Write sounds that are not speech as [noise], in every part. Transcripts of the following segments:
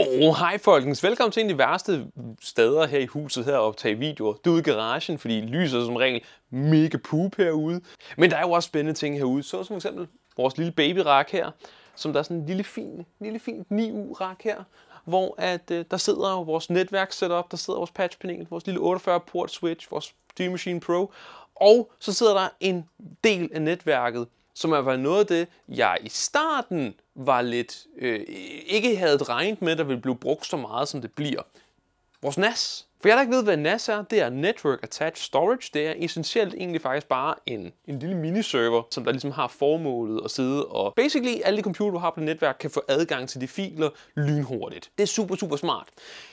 Oh, hej folkens. Velkommen til en af de værste steder her i huset her at optage videoer. Det er ude i garagen, fordi lyset er som regel mega poop herude. Men der er jo også spændende ting herude, så som eksempel vores lille babyrak her, som der er sådan en lille fin, lille fin 9U-rak her, hvor at, øh, der sidder vores netværk setup, der sidder vores patchpanel, vores lille 48 port switch, vores Steam Machine Pro, og så sidder der en del af netværket, som er noget af det, jeg i starten var lidt, øh, ikke havde regnet med, der ville blive brugt så meget, som det bliver. Vores NAS. For jeg der ikke ved, hvad NAS er, det er Network Attached Storage. Det er essentielt egentlig faktisk bare en, en lille miniserver, som der ligesom har formålet at sidde og basically alle de computer, du har på netværk, kan få adgang til de filer lynhurtigt. Det er super, super smart.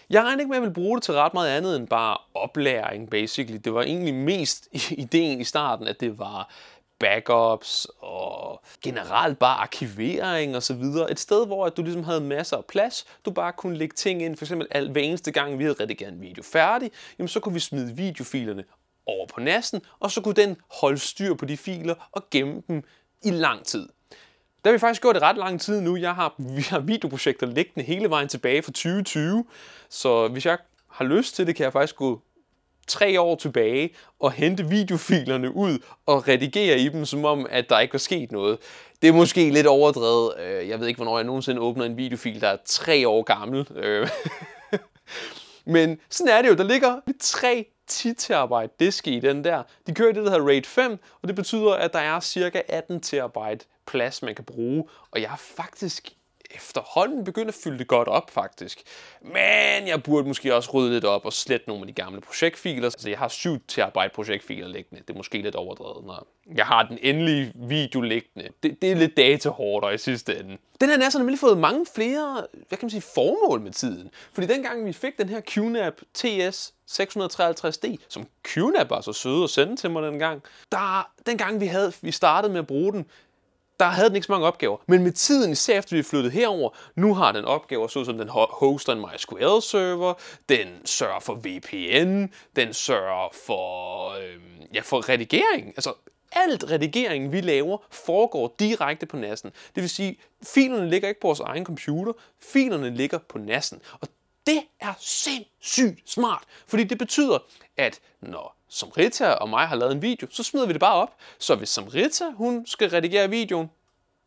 Jeg regner ikke med, at jeg vil bruge det til ret meget andet end bare oplæring, basically. Det var egentlig mest [laughs] ideen i starten, at det var backups og generelt bare arkivering og så videre. Et sted, hvor at du ligesom havde masser af plads, du bare kunne lægge ting ind. For eksempel hver eneste gang, vi havde redigeret en video færdig, jamen så kunne vi smide videofilerne over på nassen, og så kunne den holde styr på de filer og gemme dem i lang tid. Det har vi faktisk gjort i ret lang tid nu. Jeg har, vi har videoprojekter liggende hele vejen tilbage fra 2020, så hvis jeg har lyst til det, kan jeg faktisk gå tre år tilbage og hente videofilerne ud og redigere i dem, som om, at der ikke var sket noget. Det er måske lidt overdrevet. Øh, jeg ved ikke, hvornår jeg nogensinde åbner en videofil, der er tre år gammel. Øh. [laughs] Men sådan er det jo. Der ligger tre til arbejde diske i den der. De kører i det, der hedder RAID 5, og det betyder, at der er cirka 18 arbejde plads, man kan bruge. Og jeg har faktisk efterhånden begyndt at fylde det godt op, faktisk. Men jeg burde måske også rydde lidt op og slette nogle af de gamle projektfiler. Så altså, jeg har syv at arbejde projektfiler liggende. Det er måske lidt overdrevet, når jeg har den endelige video liggende. Det, det er lidt datahårdt i sidste ende. Den her NASA har nemlig fået mange flere, hvad kan man sige, formål med tiden. Fordi dengang vi fik den her QNAP TS 653D, som QNAP var så søde at sende til mig dengang, der, dengang vi, havde, vi startede med at bruge den, der havde den ikke så mange opgaver. Men med tiden, især efter vi flyttede herover, nu har den opgaver, såsom den hoster en MySQL-server, den sørger for VPN, den sørger for, øh, ja, for redigering. Altså, alt redigeringen, vi laver, foregår direkte på NAS'en. Det vil sige, filerne ligger ikke på vores egen computer, filerne ligger på NAS'en. Og det er sindssygt smart, fordi det betyder, at når Samrita og mig har lavet en video, så smider vi det bare op. Så hvis Samrita hun skal redigere videoen,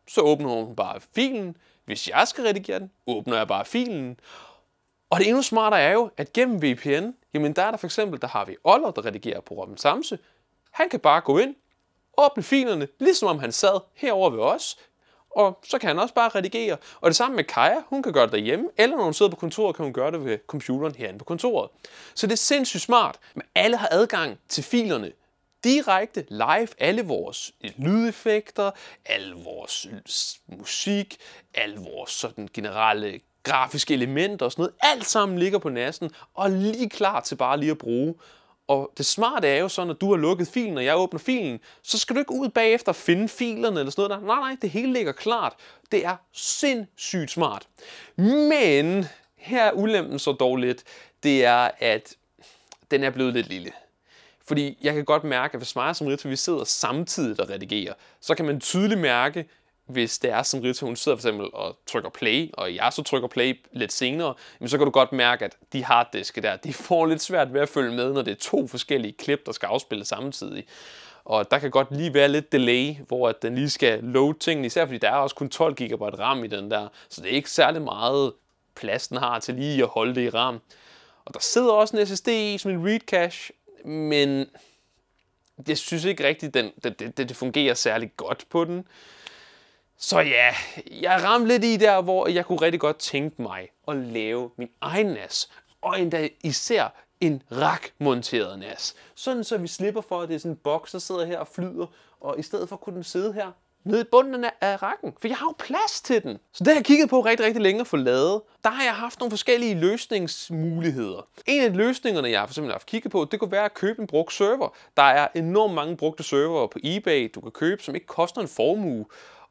så åbner hun bare filen. Hvis jeg skal redigere den, åbner jeg bare filen. Og det endnu smartere er jo, at gennem VPN, jamen der er der for eksempel, der har vi Oller, der redigerer på Robin Samse. Han kan bare gå ind, åbne filerne, ligesom om han sad herover ved os, og så kan han også bare redigere. Og det samme med Kaja, hun kan gøre det derhjemme, eller når hun sidder på kontoret, kan hun gøre det ved computeren herinde på kontoret. Så det er sindssygt smart, men alle har adgang til filerne direkte live alle vores øh, lydeffekter, al vores øh, musik, al vores sådan generelle grafiske elementer og sådan noget, alt sammen ligger på nassen og lige klar til bare lige at bruge. Og det smarte er jo så, når du har lukket filen, og jeg åbner filen, så skal du ikke ud bagefter og finde filerne eller sådan noget. Der. Nej, nej, det hele ligger klart. Det er sindssygt smart. Men her er ulempen så dog lidt, det er, at den er blevet lidt lille. Fordi jeg kan godt mærke, at hvis mig som Rita, vi sidder samtidig og redigerer, så kan man tydeligt mærke, hvis det er som Rita, hun sidder for eksempel og trykker play, og jeg så trykker play lidt senere, jamen så kan du godt mærke, at de harddiske der, de får lidt svært ved at følge med, når det er to forskellige klip, der skal afspilles samtidig. Og der kan godt lige være lidt delay, hvor at den lige skal load tingene, især fordi der er også kun 12 GB RAM i den der, så det er ikke særlig meget plads, den har til lige at holde det i RAM. Og der sidder også en SSD i, som en read cache, men jeg synes ikke rigtigt, den, det, det, det fungerer særlig godt på den. Så ja, jeg ramte lidt i der, hvor jeg kunne rigtig godt tænke mig at lave min egen nas. Og endda især en rakmonteret nas. Sådan så vi slipper for, at det er sådan en boks, der sidder her og flyder, og i stedet for kunne den sidde her nede i bunden af rakken, for jeg har jo plads til den. Så det har jeg kigget på rigtig, rigtig længe at få lavet. Der har jeg haft nogle forskellige løsningsmuligheder. En af løsningerne, jeg har for eksempel haft kigget på, det kunne være at købe en brugt server. Der er enormt mange brugte servere på eBay, du kan købe, som ikke koster en formue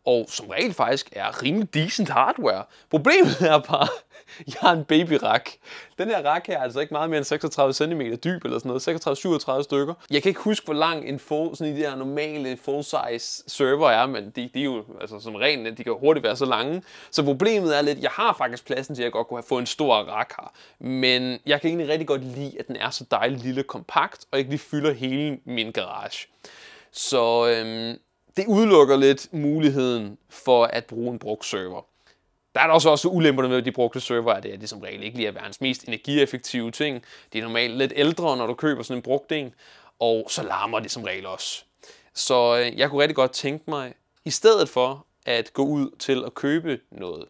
og som regel faktisk er rimelig decent hardware. Problemet [laughs] er bare, jeg har en babyrak. Den her rak her er altså ikke meget mere end 36 cm dyb eller sådan noget, 36-37 stykker. Jeg kan ikke huske, hvor lang en full, sådan i de der normale full-size server er, men de, de er jo altså, som regel, de kan hurtigt være så lange. Så problemet er lidt, jeg har faktisk pladsen til, at jeg godt kunne have fået en stor rak her. Men jeg kan egentlig rigtig godt lide, at den er så dejlig lille kompakt, og ikke lige fylder hele min garage. Så øhm, det udelukker lidt muligheden for at bruge en brugt server. Der er også også ulemperne med de brugte server, at det er det som regel ikke lige er verdens mest energieffektive ting. Det er normalt lidt ældre, når du køber sådan en brugt en, og så larmer det som regel også. Så øh, jeg kunne rigtig godt tænke mig, i stedet for at gå ud til at købe noget,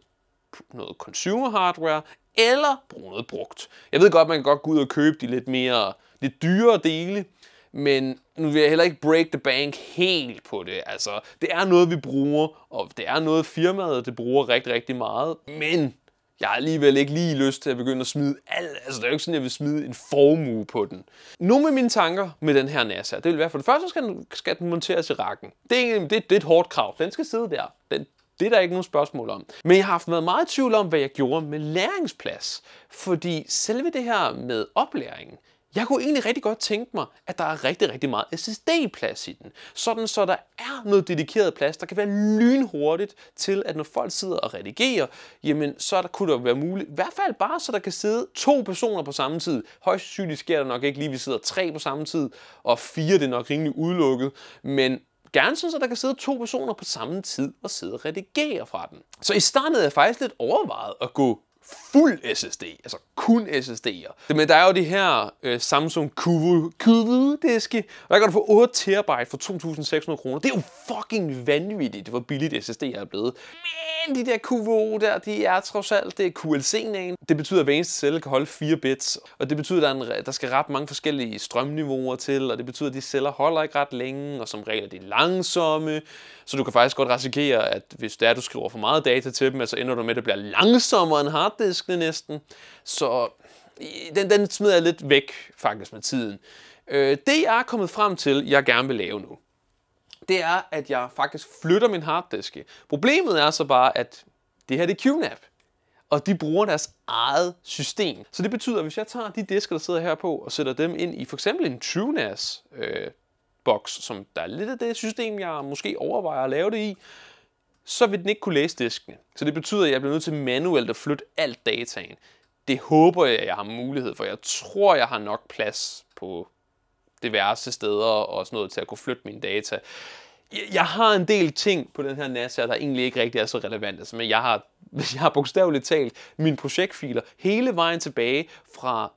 noget consumer hardware, eller bruge noget brugt. Jeg ved godt, man kan godt gå ud og købe de lidt mere lidt dyrere dele, men nu vil jeg heller ikke break the bank helt på det. Altså, det er noget, vi bruger, og det er noget, firmaet det bruger rigtig, rigtig meget. Men jeg har alligevel ikke lige lyst til at begynde at smide alt. Altså, det er jo ikke sådan, at jeg vil smide en formue på den. Nu med mine tanker med den her NASA. det vil være, for det første skal den, skal den monteres i rakken. Det er, det, det er et hårdt krav. Den skal sidde der. Den, det er der ikke nogen spørgsmål om. Men jeg har haft været meget i tvivl om, hvad jeg gjorde med læringsplads. Fordi selve det her med oplæringen, jeg kunne egentlig rigtig godt tænke mig, at der er rigtig, rigtig meget SSD-plads i den. Sådan så der er noget dedikeret plads, der kan være lynhurtigt til, at når folk sidder og redigerer, jamen så der, kunne der være muligt, i hvert fald bare så der kan sidde to personer på samme tid. Højst sandsynligt sker der nok ikke lige, vi sidder tre på samme tid, og fire det er nok rimelig udelukket, men gerne sådan, så der kan sidde to personer på samme tid og sidde og redigere fra den. Så i starten havde jeg faktisk lidt overvejet at gå fuld SSD, altså kun SSD'er. Men der er jo de her øh, Samsung Kuvu, Kuvu diske, og der kan du få 8 terabyte for 2.600 kroner. Det er jo fucking vanvittigt, hvor billigt SSD er blevet. Men de der QVO der, de er trods alt, det er QLC-nagen. Det betyder, at hver eneste celle kan holde 4 bits, og det betyder, at der, en, der skal ret mange forskellige strømniveauer til, og det betyder, at de celler holder ikke ret længe, og som regel er de langsomme, så du kan faktisk godt risikere, at hvis det er, du skriver for meget data til dem, så altså ender du med, at det bliver langsommere end hard harddiskene næsten, så den, den smider jeg lidt væk faktisk med tiden. Øh, det jeg er kommet frem til, jeg gerne vil lave nu, det er, at jeg faktisk flytter min harddiske. Problemet er så bare, at det her det er QNAP, og de bruger deres eget system. Så det betyder, at hvis jeg tager de disker, der sidder her på, og sætter dem ind i for eksempel en TrueNAS øh, boks, som der er lidt af det system, jeg måske overvejer at lave det i, så vil den ikke kunne læse disken. Så det betyder, at jeg bliver nødt til manuelt at flytte alt dataen. Det håber jeg, at jeg har mulighed for. Jeg tror, jeg har nok plads på diverse steder og sådan noget til at kunne flytte mine data. Jeg har en del ting på den her NAS der egentlig ikke rigtig er så relevante. Altså, men jeg har, [laughs] jeg har bogstaveligt talt mine projektfiler hele vejen tilbage fra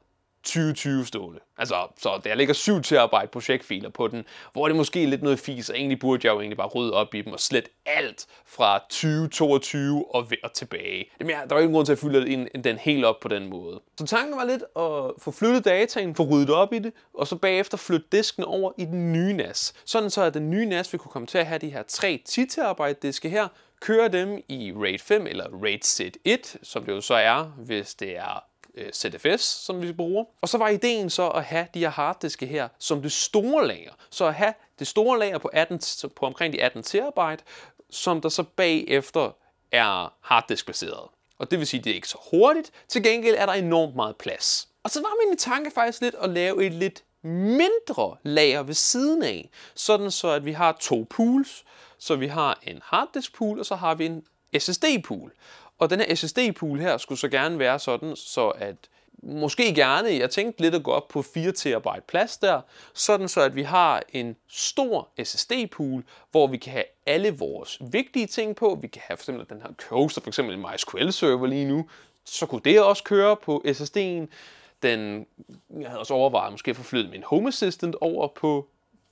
2020 stående. Altså, så der ligger at arbejde projektfiler på den, hvor det måske er lidt noget fis, og egentlig burde jeg jo egentlig bare rydde op i dem og slet alt fra 2022 og, og tilbage. Jamen, ja, der er ingen grund til at fylde den, helt op på den måde. Så tanken var lidt at få flyttet dataen, få ryddet op i det, og så bagefter flytte disken over i den nye NAS. Sådan så, at den nye NAS vil kunne komme til at have de her tre 10 arbejde diske her, køre dem i RAID 5 eller RAID Set 1, som det jo så er, hvis det er øh, ZFS, som vi bruger. Og så var ideen så at have de her harddiske her som det store lager. Så at have det store lager på, 18, på omkring de 18 terabyte, som der så bagefter er harddiskbaseret. Og det vil sige, at det er ikke så hurtigt. Til gengæld er der enormt meget plads. Og så var min tanke faktisk lidt at lave et lidt mindre lager ved siden af, sådan så at vi har to pools. Så vi har en harddisk pool, og så har vi en SSD pool. Og den her SSD-pool her skulle så gerne være sådan, så at måske gerne, jeg tænkte lidt at gå op på 4 TB plads der, sådan så at vi har en stor SSD-pool, hvor vi kan have alle vores vigtige ting på. Vi kan have for eksempel den her coaster, for eksempel en MySQL-server lige nu, så kunne det også køre på SSD'en. Den, jeg havde også overvejet måske at forflytte min Home Assistant over på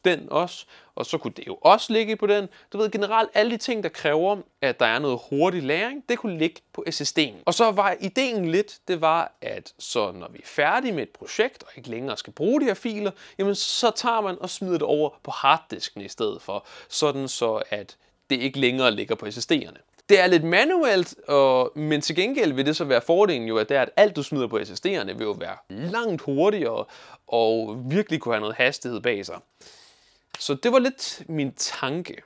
den også, og så kunne det jo også ligge på den. Du ved generelt, alle de ting, der kræver, at der er noget hurtig læring, det kunne ligge på SSD'en. Og så var ideen lidt, det var, at så når vi er færdige med et projekt, og ikke længere skal bruge de her filer, jamen så tager man og smider det over på harddisken i stedet for, sådan så at det ikke længere ligger på SSD'erne. Det er lidt manuelt, og, men til gengæld vil det så være fordelen jo, at, det er, at alt du smider på SSD'erne vil jo være langt hurtigere og virkelig kunne have noget hastighed bag sig. Så det var lidt min tanke.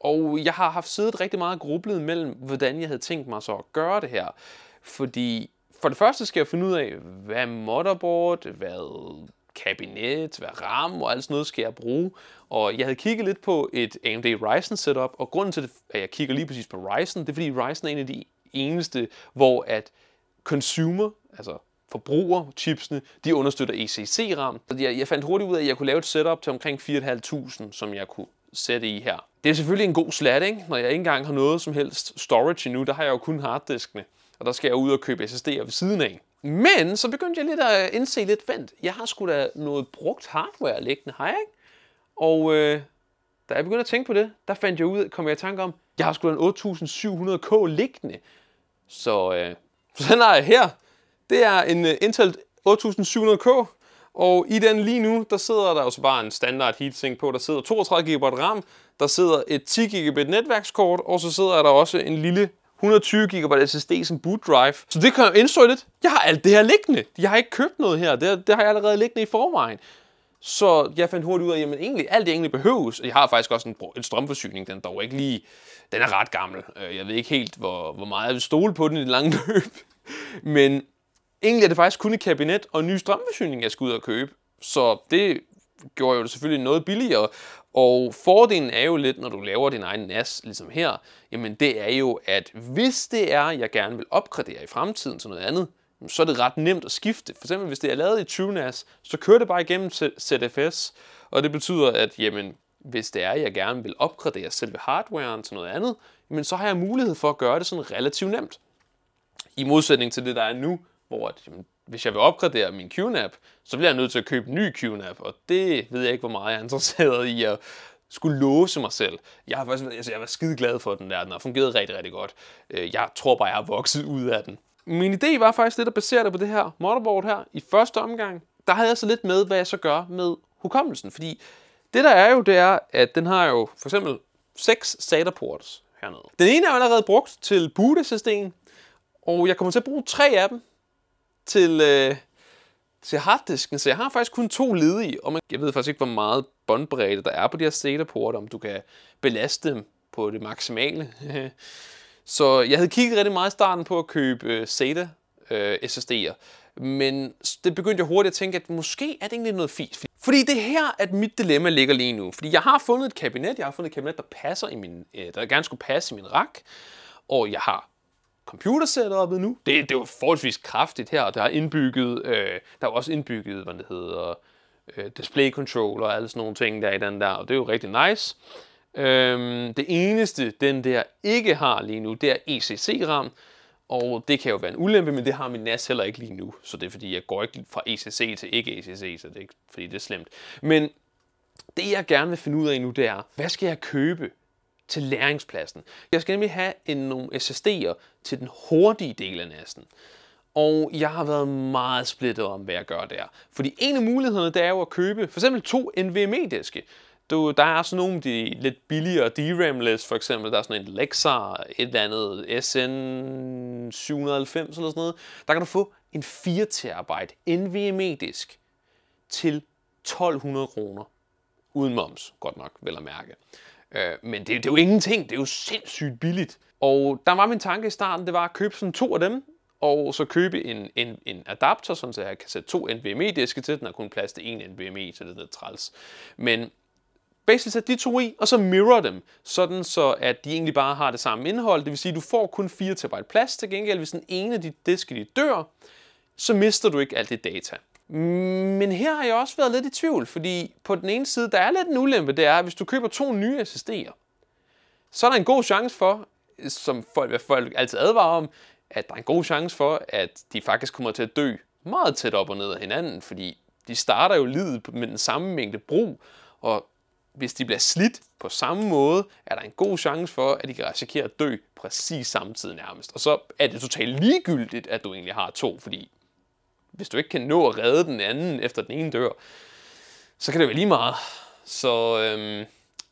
Og jeg har haft siddet rigtig meget grublet mellem, hvordan jeg havde tænkt mig så at gøre det her. Fordi for det første skal jeg finde ud af, hvad motherboard, hvad kabinet, hvad RAM og alt sådan noget skal jeg bruge. Og jeg havde kigget lidt på et AMD Ryzen setup, og grunden til, at jeg kigger lige præcis på Ryzen, det er fordi Ryzen er en af de eneste, hvor at consumer, altså forbrugerchipsene, de understøtter ECC-RAM. Så jeg, jeg fandt hurtigt ud af, at jeg kunne lave et setup til omkring 4.500, som jeg kunne sætte i her. Det er selvfølgelig en god slat, ikke? når jeg ikke engang har noget som helst storage endnu. Der har jeg jo kun harddiskene, og der skal jeg ud og købe SSD'er ved siden af. Men så begyndte jeg lidt at indse lidt, vent, jeg har sgu da noget brugt hardware liggende, har jeg ikke? Og øh, da jeg begyndte at tænke på det, der fandt jeg ud, kom jeg i tanke om, jeg har sgu da en 8700K liggende. Så, øh, [laughs] så den har jeg her. Det er en øh, Intel 8700K, og i den lige nu, der sidder der jo så bare en standard heatsink på. Der sidder 32 GB RAM, der sidder et 10 GB netværkskort, og så sidder der også en lille 120 GB SSD som boot drive. Så det kan jeg indstå lidt. Jeg har alt det her liggende. Jeg har ikke købt noget her. Det, det har jeg allerede liggende i forvejen. Så jeg fandt hurtigt ud af, at jamen, egentlig, alt det egentlig behøves. Jeg har faktisk også en, en strømforsyning, den er dog ikke lige... Den er ret gammel. Øh, jeg ved ikke helt, hvor, hvor meget jeg vil stole på den i det lange løb. [laughs] Men Egentlig er det faktisk kun et kabinet og en ny strømforsyning, jeg skal ud og købe. Så det gjorde jo det selvfølgelig noget billigere. Og fordelen er jo lidt, når du laver din egen NAS, ligesom her, jamen det er jo, at hvis det er, jeg gerne vil opgradere i fremtiden til noget andet, så er det ret nemt at skifte. For eksempel hvis det er lavet i TrueNAS, så kører det bare igennem ZFS, og det betyder, at jamen, hvis det er, jeg gerne vil opgradere selve hardwaren til noget andet, jamen, så har jeg mulighed for at gøre det sådan relativt nemt. I modsætning til det, der er nu, hvor at, jamen, hvis jeg vil opgradere min QNAP, så bliver jeg nødt til at købe en ny QNAP, og det ved jeg ikke, hvor meget jeg er interesseret i at skulle låse mig selv. Jeg har faktisk, altså, jeg var skide glad for den der, den har fungeret rigtig, rigtig godt. Øh, jeg tror bare, jeg har vokset ud af den. Min idé var faktisk lidt at basere det på det her motherboard her i første omgang. Der havde jeg så lidt med, hvad jeg så gør med hukommelsen, fordi det der er jo, det er, at den har jo for eksempel seks SATA ports hernede. Den ene er allerede brugt til boot og jeg kommer til at bruge tre af dem til, øh, til harddisken, så jeg har faktisk kun to ledige, og man, jeg ved faktisk ikke, hvor meget båndbredde der er på de her SATA-porter, om du kan belaste dem på det maksimale. [laughs] så jeg havde kigget rigtig meget i starten på at købe øh, SATA øh, SSD'er, men det begyndte jeg hurtigt at tænke, at måske er det egentlig noget fint. Fordi det er her, at mit dilemma ligger lige nu. Fordi jeg har fundet et kabinet, jeg har fundet et kabinet, der passer i min, øh, der gerne skulle passe i min rak, og jeg har computersetupet nu. Det, det er jo forholdsvis kraftigt her, og der er indbygget, øh, der er også indbygget, hvad det hedder, øh, display control og alle sådan nogle ting der i den der, og det er jo rigtig nice. Øhm, det eneste, den der ikke har lige nu, det er ECC-RAM, og det kan jo være en ulempe, men det har min NAS heller ikke lige nu, så det er fordi, jeg går ikke fra ECC til ikke ECC, så det er ikke, fordi det er slemt. Men det jeg gerne vil finde ud af nu, det er, hvad skal jeg købe? til læringspladsen. Jeg skal nemlig have en, nogle SSD'er til den hurtige del af næsten. Og jeg har været meget splittet om, hvad jeg gør der. Fordi en af mulighederne, det er jo at købe for eksempel to NVMe-diske. Du, der er sådan nogle de lidt billigere dram less for eksempel. Der er sådan en Lexar, et eller andet SN 790 eller sådan noget. Der kan du få en 4 terabyte NVMe-disk til 1200 kroner. Uden moms, godt nok, vel at mærke. Øh, men det, det er jo ingenting, det er jo sindssygt billigt. Og der var min tanke i starten, det var at købe sådan to af dem, og så købe en, en, en adapter, sådan så jeg kan sætte to NVMe-diske til, den har kun plads til en NVMe, så det er lidt træls. Men basically sæt de to i, og så mirror dem, sådan så at de egentlig bare har det samme indhold. Det vil sige, at du får kun 4 TB plads. Til gengæld, hvis den ene af de diske de dør, så mister du ikke alt det data. Men her har jeg også været lidt i tvivl, fordi på den ene side, der er lidt en ulempe, det er, at hvis du køber to nye SSD'er, så er der en god chance for, som folk, folk altid advarer om, at der er en god chance for, at de faktisk kommer til at dø meget tæt op og ned af hinanden, fordi de starter jo livet med den samme mængde brug, og hvis de bliver slidt på samme måde, er der en god chance for, at de kan risikere at dø præcis samtidig nærmest. Og så er det totalt ligegyldigt, at du egentlig har to, fordi hvis du ikke kan nå at redde den anden, efter den ene dør, så kan det være lige meget. Så øhm,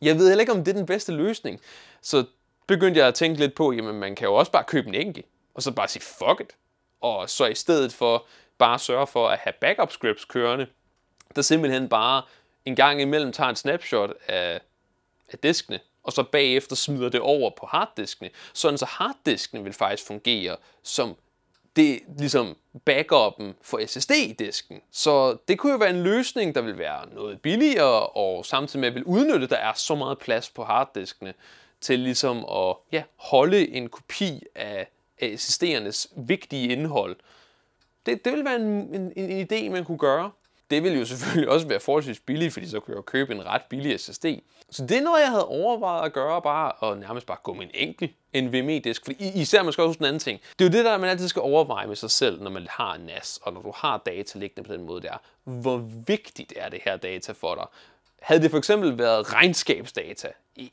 jeg ved heller ikke, om det er den bedste løsning. Så begyndte jeg at tænke lidt på, jamen man kan jo også bare købe en enkelt, og så bare sige fuck it. Og så i stedet for bare sørge for at have backup scripts kørende, der simpelthen bare en gang imellem tager en snapshot af, af diskene, og så bagefter smider det over på harddiskene, sådan så harddiskene vil faktisk fungere som det ligesom backuppen for SSD-disken. Så det kunne jo være en løsning, der vil være noget billigere, og samtidig med at vil udnytte, at der er så meget plads på harddiskene, til ligesom at ja, holde en kopi af, af SSD'ernes vigtige indhold. Det, det ville være en, en, en idé, man kunne gøre det ville jo selvfølgelig også være forholdsvis billigt, fordi så kunne jeg jo købe en ret billig SSD. Så det er noget, jeg havde overvejet at gøre, bare og nærmest bare gå med en enkelt NVMe-disk. For især man skal huske en anden ting. Det er jo det der, man altid skal overveje med sig selv, når man har en NAS, og når du har data liggende på den måde der. Hvor vigtigt er det her data for dig? Havde det for eksempel været regnskabsdata,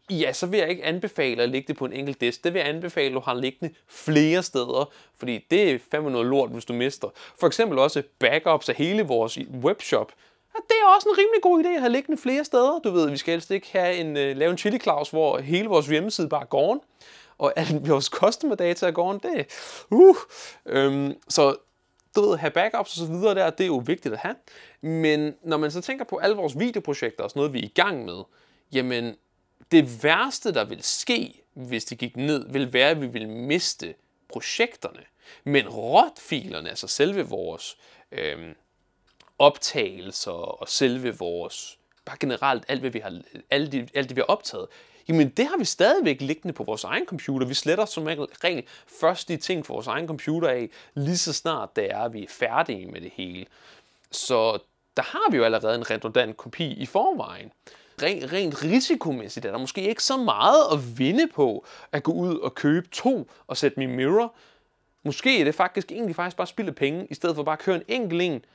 ja, så vil jeg ikke anbefale at lægge det på en enkelt disk. Det vil jeg anbefale, at du har liggende flere steder, fordi det er fandme noget lort, hvis du mister. For eksempel også backups af hele vores webshop. Ja, det er også en rimelig god idé at have liggende flere steder. Du ved, vi skal helst ikke have en, øh, lave en chili claus, hvor hele vores hjemmeside bare går on, og alle [laughs] vores customer data er gården, det uh. Øhm, så du ved, have backups og så videre der, det er jo vigtigt at have. Men når man så tænker på alle vores videoprojekter og sådan noget, vi er i gang med, jamen det værste, der vil ske, hvis det gik ned, vil være, at vi vil miste projekterne. Men rotfilerne, altså selve vores øhm, optagelser og selve vores, bare generelt alt, hvad vi har, alt, det, alt det, vi har optaget, jamen det har vi stadigvæk liggende på vores egen computer. Vi sletter som regel først de ting fra vores egen computer af, lige så snart det er, at vi er færdige med det hele. Så der har vi jo allerede en redundant kopi i forvejen rent, rent risikomæssigt er der måske ikke så meget at vinde på at gå ud og købe to og sætte min mirror. Måske er det faktisk egentlig faktisk bare spilde penge, i stedet for bare at køre en enkelt en,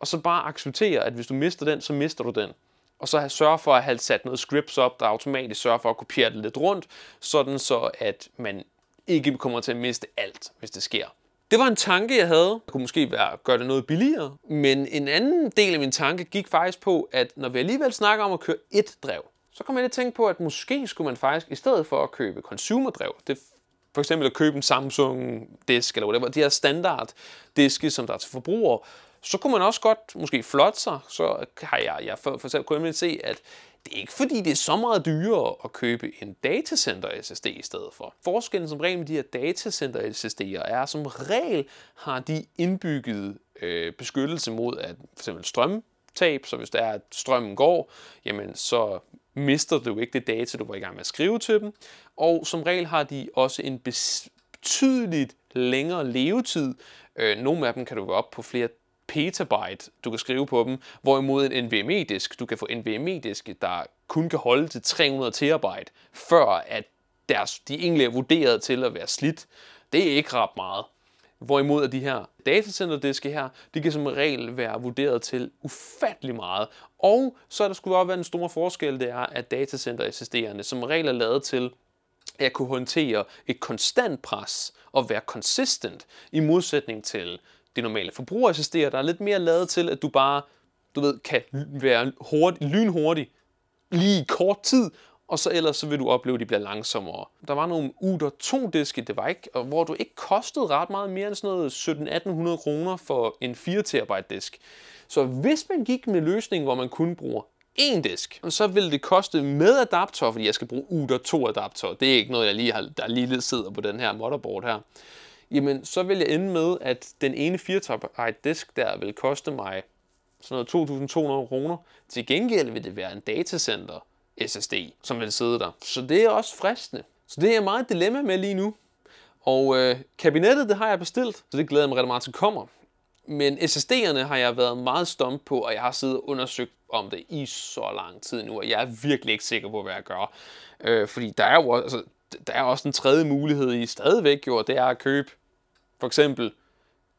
og så bare acceptere, at hvis du mister den, så mister du den. Og så sørge for at have sat noget scripts op, der automatisk sørger for at kopiere det lidt rundt, sådan så at man ikke kommer til at miste alt, hvis det sker. Det var en tanke, jeg havde. Jeg kunne måske være, gøre det noget billigere. Men en anden del af min tanke gik faktisk på, at når vi alligevel snakker om at køre et drev, så kom jeg lidt tænke på, at måske skulle man faktisk, i stedet for at købe consumerdrev, det for eksempel at købe en Samsung-disk eller whatever, de her standard-diske, som der er til forbrugere, så kunne man også godt måske flotte sig. Så har jeg, jeg for, for selv kunne jeg se, at det er ikke fordi, det er så meget dyrere at købe en datacenter SSD i stedet for. Forskellen som regel med de her datacenter SSD'er er, at som regel har de indbygget øh, beskyttelse mod at for eksempel strømtab, så hvis der er, at strømmen går, jamen så mister du ikke det data, du var i gang med at skrive til dem. Og som regel har de også en betydeligt længere levetid. Øh, nogle af dem kan du være op på flere petabyte, du kan skrive på dem, hvorimod en NVMe-disk, du kan få NVMe-diske, der kun kan holde til 300 terabyte, før at deres, de egentlig er vurderet til at være slidt. Det er ikke ret meget. Hvorimod at de her datacenterdiske her, de kan som regel være vurderet til ufattelig meget. Og så er der skulle også være en stor forskel, det er, at datacenter eksisterende som regel er lavet til at kunne håndtere et konstant pres og være consistent i modsætning til det normale forbrugerassisterer, der er lidt mere lavet til, at du bare du ved, kan være hurtig, lynhurtig lige i kort tid, og så ellers så vil du opleve, at de bliver langsommere. Der var nogle Uder 2-diske, det var ikke, og hvor du ikke kostede ret meget mere end sådan noget 1700 1800 kroner for en 4 TB disk. Så hvis man gik med løsningen, hvor man kun bruger én disk, så ville det koste med adapter, fordi jeg skal bruge Uder 2 adapter. Det er ikke noget, jeg lige har, der lige sidder på den her motherboard her jamen så vil jeg ende med, at den ene 4 top disk der vil koste mig sådan noget 2.200 kroner. Til gengæld vil det være en datacenter SSD, som vil sidde der. Så det er også fristende. Så det er meget et dilemma med lige nu. Og øh, kabinettet, det har jeg bestilt, så det glæder jeg mig ret meget til kommer. Men SSD'erne har jeg været meget stomp på, og jeg har siddet og undersøgt om det i så lang tid nu, og jeg er virkelig ikke sikker på, hvad jeg gør. Øh, fordi der er jo også, altså, der er også en tredje mulighed i stadigvæk, jo, og det er at købe for eksempel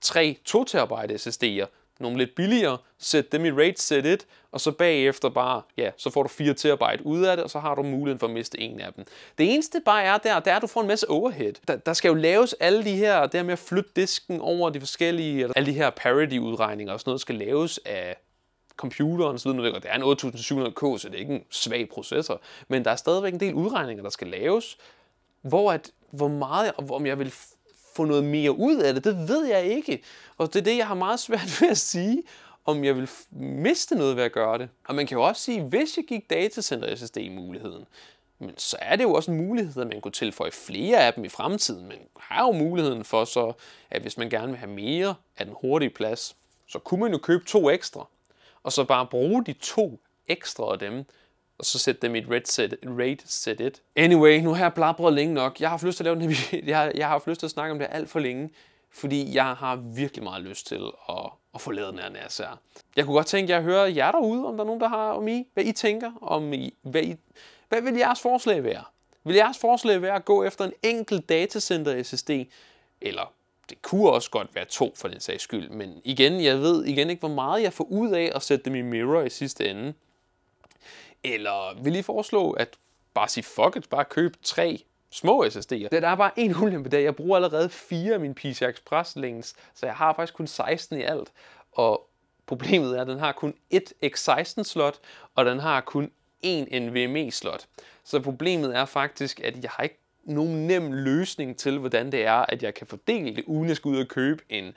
tre 2 terabyte SSD'er, nogle lidt billigere, sæt dem i RAID sæt 1, og så bagefter bare, ja, så får du 4 terabyte ud af det, og så har du muligheden for at miste en af dem. Det eneste bare er der, det er, at du får en masse overhead. Der, der skal jo laves alle de her, det her med at flytte disken over de forskellige, eller alle de her parity-udregninger og sådan noget, skal laves af computeren osv. Nu det er en 8700K, så det er ikke en svag processor, men der er stadigvæk en del udregninger, der skal laves, hvor at hvor meget, om jeg vil få noget mere ud af det? Det ved jeg ikke. Og det er det, jeg har meget svært [laughs] ved at sige, om jeg vil miste noget ved at gøre det. Og man kan jo også sige, hvis jeg gik datacenter SSD muligheden, men så er det jo også en mulighed, at man kunne tilføje flere af dem i fremtiden. Man har jo muligheden for så, at hvis man gerne vil have mere af den hurtige plads, så kunne man jo købe to ekstra, og så bare bruge de to ekstra af dem og så sætte dem i et red set, raid set it. Anyway, nu har jeg blabret længe nok. Jeg har haft lyst til at lave den her [laughs] jeg, har, jeg har haft lyst til at snakke om det alt for længe, fordi jeg har virkelig meget lyst til at, at få lavet den her NAS her. Jeg kunne godt tænke at jeg hører jer derude, om der er nogen, der har om I, hvad I tænker, om I, hvad, I, hvad vil jeres forslag være? Vil jeres forslag være at gå efter en enkelt datacenter SSD, eller det kunne også godt være to for den sags skyld, men igen, jeg ved igen ikke, hvor meget jeg får ud af at sætte dem i mirror i sidste ende. Eller vil I foreslå at bare sige fuck it, bare købe tre små SSD'er. Der er bare en ulempe der. Jeg bruger allerede fire af mine PCI Express links, så jeg har faktisk kun 16 i alt. Og problemet er, at den har kun et X16 slot, og den har kun én NVMe slot. Så problemet er faktisk, at jeg har ikke nogen nem løsning til, hvordan det er, at jeg kan fordele det, uden at skulle ud og købe en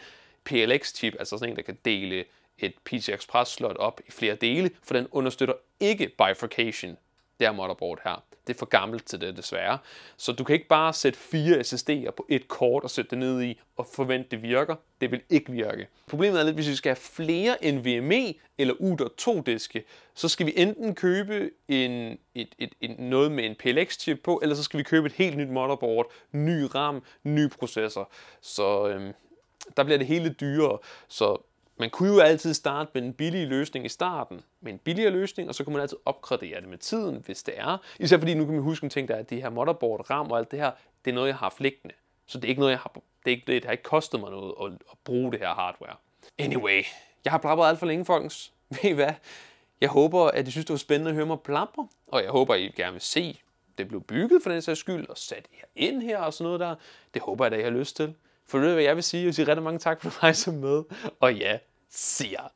PLX-chip, altså sådan en, der kan dele et PCI Express slot op i flere dele, for den understøtter ikke bifurcation, Det er motherboard her. Det er for gammelt til det, desværre. Så du kan ikke bare sætte fire SSD'er på et kort og sætte det ned i og forvente, det virker. Det vil ikke virke. Problemet er lidt, hvis vi skal have flere NVMe eller U.2-diske, så skal vi enten købe en, et, et, et, noget med en PLX-chip på, eller så skal vi købe et helt nyt motherboard, ny RAM, ny processor. Så øhm, der bliver det hele dyrere. Så man kunne jo altid starte med en billig løsning i starten, med en billigere løsning, og så kunne man altid opgradere det med tiden, hvis det er. Især fordi nu kan man huske en ting, der er, at de her motherboard, RAM og alt det her, det er noget, jeg har haft liggende. Så det er ikke noget, jeg har, det, er ikke, det har ikke kostet mig noget at, at bruge det her hardware. Anyway, jeg har blabberet alt for længe, folkens. [laughs] Ved I hvad? Jeg håber, at I synes, det var spændende at høre mig blabber, og jeg håber, at I gerne vil se, det blev bygget for den sags skyld, og sat her ind her og sådan noget der. Det håber jeg, at I har lyst til. For nu ved, hvad jeg vil sige? Jeg vil sige rigtig mange tak, for mig som med. Og ja, see ya.